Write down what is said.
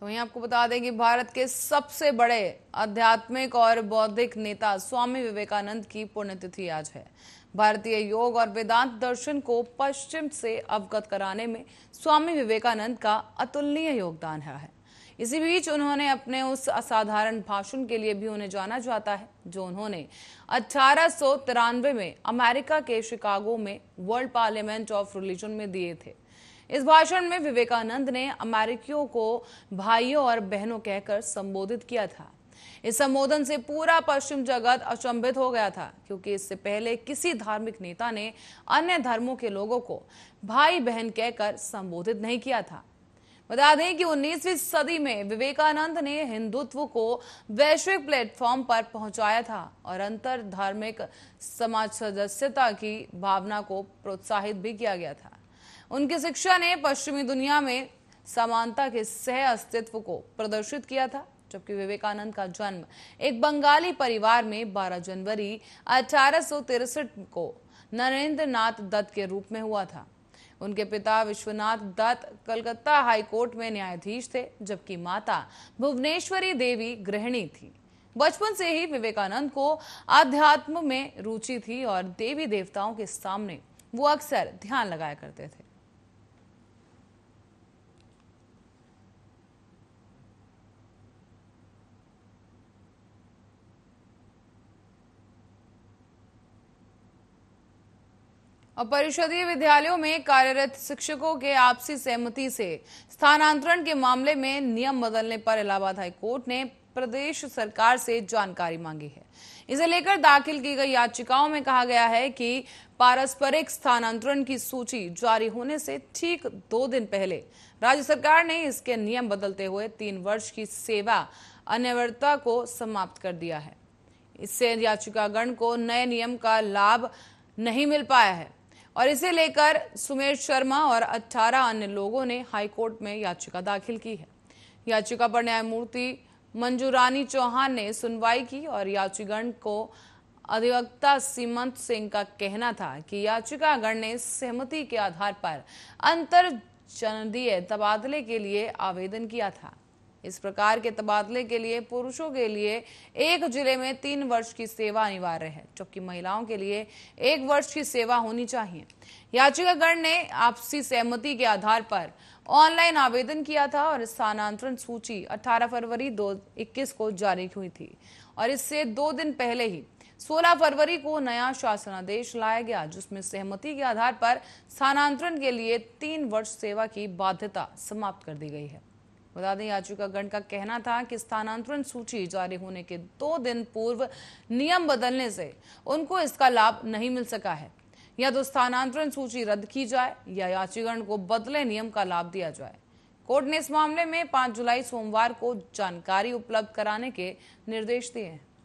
तो वहीं आपको बता दें कि भारत के सबसे बड़े आध्यात्मिक और बौद्धिक नेता स्वामी विवेकानंद की पुण्यतिथि आज है भारतीय योग और वेदांत दर्शन को पश्चिम से अवगत कराने में स्वामी विवेकानंद का अतुलनीय योगदान रहा है इसी बीच उन्होंने अपने उस असाधारण भाषण के लिए भी उन्हें जाना जाता है जो उन्होंने अठारह में अमेरिका के शिकागो में वर्ल्ड पार्लियामेंट ऑफ रिलीजन में दिए थे इस भाषण में विवेकानंद ने अमेरिकियों को भाइयों और बहनों कहकर संबोधित किया था इस संबोधन से पूरा पश्चिम जगत अचंभित हो गया था क्योंकि इससे पहले किसी धार्मिक नेता ने अन्य धर्मों के लोगों को भाई बहन कहकर संबोधित नहीं किया था बता दें कि 19वीं सदी में विवेकानंद ने हिंदुत्व को वैश्विक प्लेटफॉर्म पर पहुंचाया था और अंतर धार्मिक समाज सदस्यता की भावना को प्रोत्साहित भी किया गया था उनकी शिक्षा ने पश्चिमी दुनिया में समानता के सह अस्तित्व को प्रदर्शित किया था जबकि विवेकानंद का जन्म एक बंगाली परिवार में 12 जनवरी अठारह को नरेंद्र नाथ दत्त के रूप में हुआ था उनके पिता विश्वनाथ दत्त कलकत्ता हाईकोर्ट में न्यायाधीश थे जबकि माता भुवनेश्वरी देवी गृहिणी थी बचपन से ही विवेकानंद को अध्यात्म में रुचि थी और देवी देवताओं के सामने वो अक्सर ध्यान लगाया करते थे और परिषदीय विद्यालयों में कार्यरत शिक्षकों के आपसी सहमति से स्थानांतरण के मामले में नियम बदलने पर इलाहाबाद हाईकोर्ट ने प्रदेश सरकार से जानकारी मांगी है इसे लेकर दाखिल की गई याचिकाओं में कहा गया है कि पारस्परिक स्थानांतरण की सूची जारी होने से ठीक दो दिन पहले राज्य सरकार ने इसके नियम बदलते हुए तीन वर्ष की सेवा अनिवार्यता को समाप्त कर दिया है इससे याचिकागण को नए नियम का लाभ नहीं मिल पाया है और इसे लेकर सुमेर शर्मा और 18 अन्य लोगों ने हाईकोर्ट में याचिका दाखिल की है याचिका पर न्यायमूर्ति मंजूरानी चौहान ने सुनवाई की और याचिकागण को अधिवक्ता सीमंत सिंह का कहना था कि याचिकागण ने सहमति के आधार पर अंतर जनदीय तबादले के लिए आवेदन किया था इस प्रकार के तबादले के लिए पुरुषों के लिए एक जिले में तीन वर्ष की सेवा अनिवार्य है जबकि महिलाओं के लिए एक वर्ष की सेवा होनी चाहिए याचिकागण ने आपसी सहमति के आधार पर ऑनलाइन आवेदन किया था और स्थानांतरण सूची 18 फरवरी 2021 को जारी हुई थी और इससे दो दिन पहले ही 16 फरवरी को नया शासनादेश लाया गया जिसमें सहमति के आधार पर स्थानांतरण के लिए तीन वर्ष सेवा की बाध्यता समाप्त कर दी गई है बता दें याचिकागण का कहना था कि स्थानांतरण सूची जारी होने के दो दिन पूर्व नियम बदलने से उनको इसका लाभ नहीं मिल सका है या तो स्थानांतरण सूची रद्द की जाए या याचिकागण को बदले नियम का लाभ दिया जाए कोर्ट ने इस मामले में पांच जुलाई सोमवार को जानकारी उपलब्ध कराने के निर्देश दिए हैं